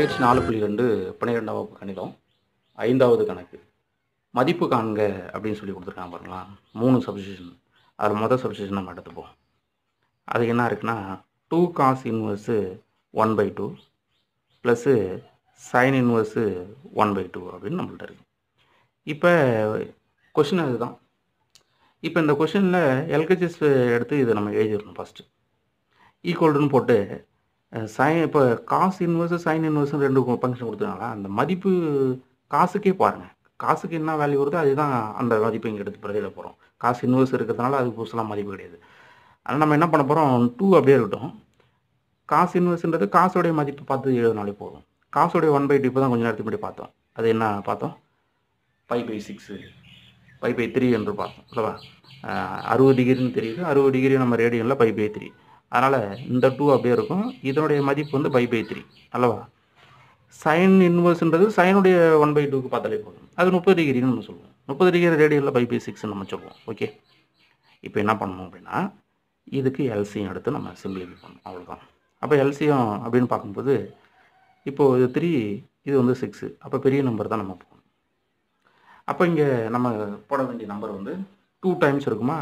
பயிற்சி நாலு புள்ளி ரெண்டு பன்னிரெண்டாம் வகுப்பு கணிதம் ஐந்தாவது கணக்கு மதிப்பு காண்க அப்படின்னு சொல்லி கொடுத்துருக்காங்க பாருங்களா மூணு சப்ஸ்டியூஷன் அதில் மொதல் சப்ஸ்டியூஷன் நம்ம எடுத்துப்போம் அது என்ன இருக்குன்னா two cos inverse one by two plus sine inverse one by two அப்படின்னு நம்மள்ட்ட இருக்குது இப்போ கொஷின் அதுதான் இப்போ இந்த கொஷினில் எல்கேஜிஸ் எடுத்து இதை நம்ம எழுதிடணும் ஃபஸ்ட்டு ஈக்குவல்டுன்னு போட்டு சைன் இப்போ காசு இன்வெர்ஸு சைன் இன்வெர்ஸும் ரெண்டு ஃபங்க்ஷன் கொடுத்துருக்காங்களா அந்த மதிப்பு காசுக்கே பாருங்கள் காசுக்கு என்ன வேல்யூ வருதோ அதுதான் அந்த மதிப்பை இங்கே எடுத்து பிரதியிட போகிறோம் காசு இன்வெர்ஸ் இருக்கிறதுனால அது புதுசெலாம் மதிப்பு கிடையாது அதனால் நம்ம என்ன பண்ண போகிறோம் டூ அப்படியே இருக்கட்டும் காசு இன்வெர்ஸ்ன்றது காசோடைய மதிப்பு பார்த்து எழுதுனாலே போதும் காசோடைய ஒன் பை டூ தான் கொஞ்சம் நேரத்துக்கு முன்னாடி பார்த்தோம் அது என்ன பார்த்தோம் five by six five by three என்று பார்த்தோம் இல்லைவா அறுபது டிகிரின்னு தெரியுது அறுபது டிகிரி நம்ம ரேடியனில் ஃபைவ் பை த்ரீ அதனால் இந்த டூ அப்படியே இருக்கும் இதனுடைய மதிப்பு வந்து பை பை த்ரீ அல்லவா சைன் இன்வர்ஸ்ன்றது சைனுடைய ஒன் பை டூக்கு பார்த்தாலே போதும் அது முப்பது டிகிரின்னு நம்ம சொல்லுவோம் முப்பது டிகிரி ரேடியோவில் பை பை சிக்ஸ்னு நம்ம சொல்லுவோம் ஓகே இப்போ என்ன பண்ணணும் அப்படின்னா இதுக்கு எல்சியும் எடுத்து நம்ம சிம்பிளிஃபை பண்ணணும் அவ்வளோதான் அப்போ எல்சியும் அப்படின்னு பார்க்கும்போது இப்போது இது த்ரீ இது வந்து சிக்ஸு அப்போ பெரிய நம்பர் தான் நம்ம போகணும் அப்போ இங்கே நம்ம போட வேண்டிய நம்பர் வந்து டூ டைம்ஸ் இருக்குமா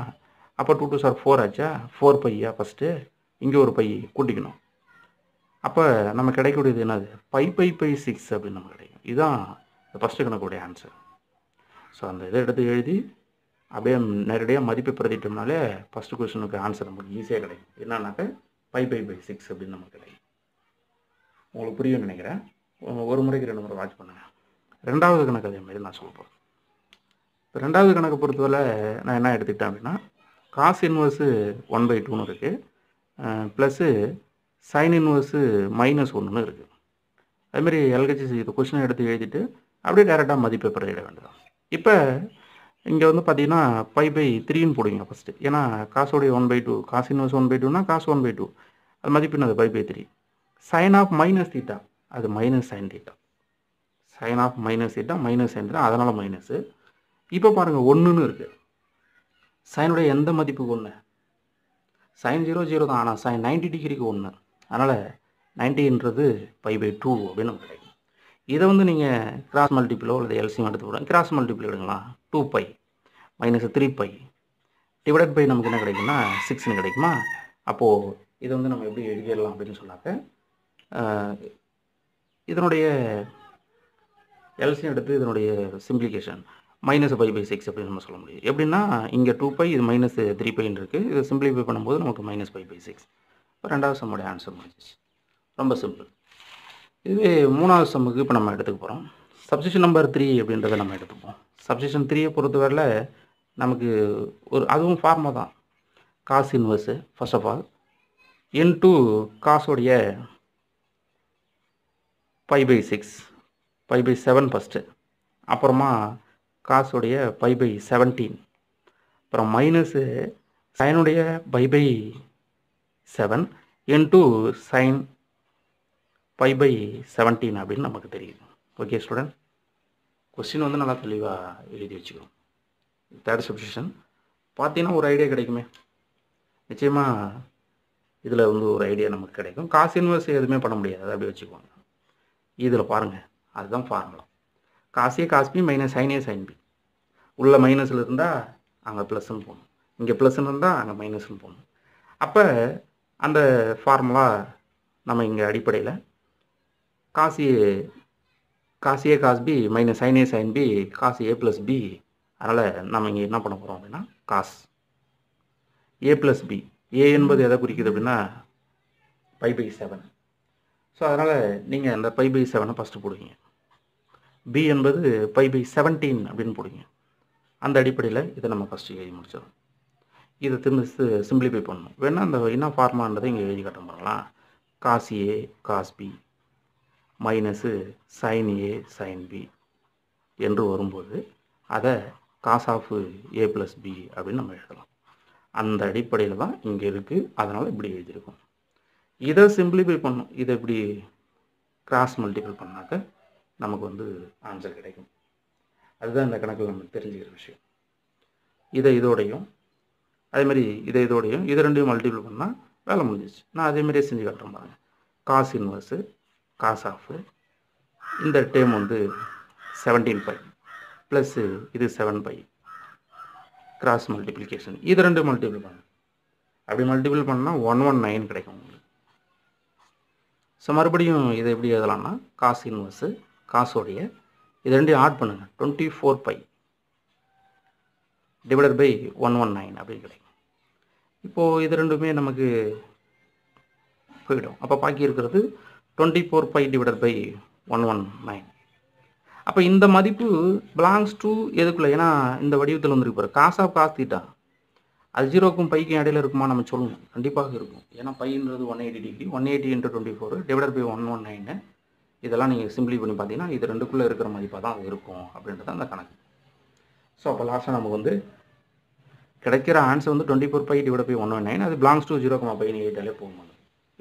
அப்போ டூ டூ சார் ஃபோர் ஆச்சா ஃபோர் பையா ஃபஸ்ட்டு இங்கே ஒரு பை கூட்டிக்கணும் அப்போ நம்ம கிடைக்கக்கூடியது என்னது பை பை பை சிக்ஸ் அப்படின்னு நம்ம கிடைக்கும் இதுதான் ஃபஸ்ட்டு கணக்குடைய ஆன்சர் ஸோ அந்த இதை எடுத்து எழுதி அப்படியே நேரடியாக மதிப்பை பிரதிட்டோம்னாலே ஃபஸ்ட்டு கொஸ்டினுக்கு ஆன்சர் நமக்கு ஈஸியாக கிடைக்கும் என்னன்னாக்க பை பை பை சிக்ஸ் அப்படின்னு நமக்கு கிடைக்கும் உங்களுக்கு புரியும் நினைக்கிறேன் ஒரு முறைக்கு ரெண்டு முறை வாட்ச் பண்ணுங்கள் ரெண்டாவது கணக்கு அதே மாதிரி நான் சொல்ல போகிறேன் இப்போ ரெண்டாவது கணக்கு பொறுத்தவரை நான் என்ன எடுத்துக்கிட்டேன் அப்படின்னா காசு இன்வர்ஸு ஒன் பை டூன்னு இருக்குது ப்ளஸ்ஸு சைன் இன்வர்ஸு மைனஸ் ஒன்றுன்னு இருக்குது அதுமாரி எல்கேஜி இது கொஷினை எடுத்து எழுதிட்டு அப்படியே டேரெக்டாக மதிப்பை பிரதிட வேண்டாம் இப்போ இங்கே வந்து பார்த்தீங்கன்னா பை பை த்ரீன்னு போடுவீங்க ஃபஸ்ட்டு ஏன்னா காசோடைய one by two cos inverse one by டூனா காசு ஒன் பை டூ அது மதிப்பு மதிப்பினது pi by three sine of minus theta அது minus sine theta sine of minus theta minus sine theta அதனால் மைனஸு இப்போ பாருங்கள் ஒன்றுன்னு இருக்குது சைனுடைய எந்த மதிப்புக்கு ஒன்று சைன் ஜீரோ ஜீரோ தான் ஆனால் சைன் நைன்டி டிகிரிக்கு ஒன்று அதனால் நைன்டின்றது பை பை டூ அப்படின்னு நமக்கு கிடைக்கும் இதை வந்து நீங்கள் கிராஸ் மல்டிப்பிளோ அல்லது எல்சியம் எடுத்து போடுங்க கிராஸ் மல்டிப்பிள் எடுங்களா two by minus three by divide by நமக்கு என்ன கிடைக்குன்னா சிக்ஸ்னு கிடைக்குமா அப்போது இதை வந்து நம்ம எப்படி எழுதிடலாம் அப்படின்னு சொன்னாக்க இதனுடைய எல்சியம் எடுத்து இதனுடைய simplification minus five by six அப்படின்னு நம்ம சொல்ல முடியும் எப்படின்னா இங்கே டூ பை இது மைனஸ் த்ரீ பைன்னு இருக்குது இதை சிம்பிளிஃபை பண்ணும்போது நமக்கு மைனஸ் ஃபைவ் பை சிக்ஸ் இப்போ ரெண்டாவது சம்முடைய ஆன்சர் முடிஞ்சிச்சு ரொம்ப சிம்பிள் இதுவே மூணாவது சம்முக்கு இப்போ நம்ம எடுத்துக்க போகிறோம் சப்ஸ்டிஷன் நம்பர் த்ரீ அப்படின்றத நம்ம எடுத்துப்போம் சப்ஸ்டிஷன் த்ரீயை பொறுத்தவரையில் நமக்கு ஒரு அதுவும் ஃபார்மாக தான் cos inverse first of all என் டூ காசோடைய five by six five by seven first அப்புறமா காசுடைய பை பை செவன்டீன் அப்புறம் மைனஸு சைனுடைய pi by seven two sine pi by seventeen அப்படின்னு நமக்கு தெரியுது ஓகே ஸ்டூடெண்ட் கொஸ்டின் வந்து நல்லா தெளிவாக எழுதி வச்சுக்கோம் தேர்ட் சப்ஸ்டியூஷன் பார்த்தீங்கன்னா ஒரு ஐடியா கிடைக்குமே நிச்சயமாக இதில் வந்து ஒரு ஐடியா நமக்கு கிடைக்கும் காசு இன்வெஸ்ட் எதுவுமே பண்ண முடியாது அப்படி வச்சுக்குவாங்க இதில் பாருங்கள் அதுதான் ஃபார்முலா காசே காஸ் பி மைனஸ் சைனே சைன் பி உள்ளே மைனஸில் இருந்தால் அங்கே ப்ளஸ்ன்னு போகணும் இங்கே ப்ளஸ்ன்னு இருந்தால் அங்கே மைனஸ்ன்னு போகணும் அப்போ அந்த ஃபார்முலா நம்ம இங்கே அடிப்படையில் Kashi cos A cos B minus sine A sine B காசி ஏ ப்ளஸ் பி அதனால் நம்ம இங்கே என்ன பண்ண போகிறோம் அப்படின்னா cos A plus B A என்பது எதை குறிக்குது அப்படின்னா பை பை செவன் ஸோ அதனால் நீங்கள் அந்த பை பை செவனை ஃபஸ்ட்டு போடுவீங்க பி என்பது பை பை செவன்டீன் அப்படின்னு போடுங்க அந்த அடிப்படையில் இதை நம்ம ஃபஸ்ட்டு எழுதி முடிச்சிடும் இதை திரும்ப சிம்பிளிஃபை பண்ணணும் வேணால் அந்த என்ன ஃபார்மான்றதை இங்கே எழுதி காட்ட பாருங்களா காசி A cos B minus sine A sine B என்று வரும்போது அதை cos of A plus B அப்படின்னு நம்ம எழுதலாம் அந்த அடிப்படையில் தான் இங்கே இருக்குது அதனால் இப்படி எழுதியிருக்கோம் இதை சிம்பிளிஃபை பண்ணும் இதை இப்படி கிராஸ் மல்டிபிள் பண்ணாக்க நமக்கு வந்து ஆன்சர் கிடைக்கும் அதுதான் இந்த கணக்கில் நம்ம தெரிஞ்சுக்கிற விஷயம் இதை இதோடையும் மாதிரி இதை இதோடையும் இதை ரெண்டையும் மல்டிபிள் பண்ணால் வேலை முடிஞ்சிச்சு நான் மாதிரியே செஞ்சு காட்டுறேன் பாருங்கள் காசு இன்வர்ஸு காசு ஆஃபு இந்த டேம் வந்து செவன்டீன் பை ப்ளஸ்ஸு இது செவன் பை கிராஸ் மல்டிப்ளிகேஷன் இது ரெண்டு மல்டிபிள் பண்ணு அப்படி மல்டிபிள் பண்ணால் ஒன் ஒன் நைன் கிடைக்கும் உங்களுக்கு ஸோ மறுபடியும் இதை எப்படி எழுதலாம்னா காசு இன்வர்ஸு காசோடைய இது ரெண்டையும் ஆட் பண்ணுங்கள் twenty four pi divided by one one nine அப்படின்னு கிடைக்கும் இப்போது இது ரெண்டுமே நமக்கு போயிடும் அப்போ பாக்கி இருக்கிறது twenty four pi divided by one one nine அப்போ இந்த மதிப்பு பிலாங்ஸ் டு எதுக்குள்ள ஏன்னா இந்த வடிவத்தில் வந்துருக்கு பாரு காசா காசு தீட்டா அது ஜீரோக்கும் பைக்கும் இடையில இருக்குமா நம்ம சொல்லணும் கண்டிப்பாக இருக்கும் ஏன்னா பைன்றது one eighty degree one eighty into twenty four divided by one one nine இதெல்லாம் நீங்கள் சிம்பிளி பண்ணி பார்த்தீங்கன்னா இது ரெண்டுக்குள்ளே இருக்கிற மதிப்பாக தான் இருக்கும் அப்படின்றது அந்த கணக்கு ஸோ அப்போ லாஸ்ட்டாக நமக்கு வந்து கிடைக்கிற ஆன்சர் வந்து twenty four pi divide by one one nine அது belongs to zero comma pi நீட்டாலே போகும்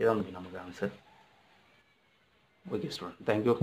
இதான் முடியும் நமக்கு ஆன்சர் ஓகே ஸ்டூடெண்ட் தேங்க்யூ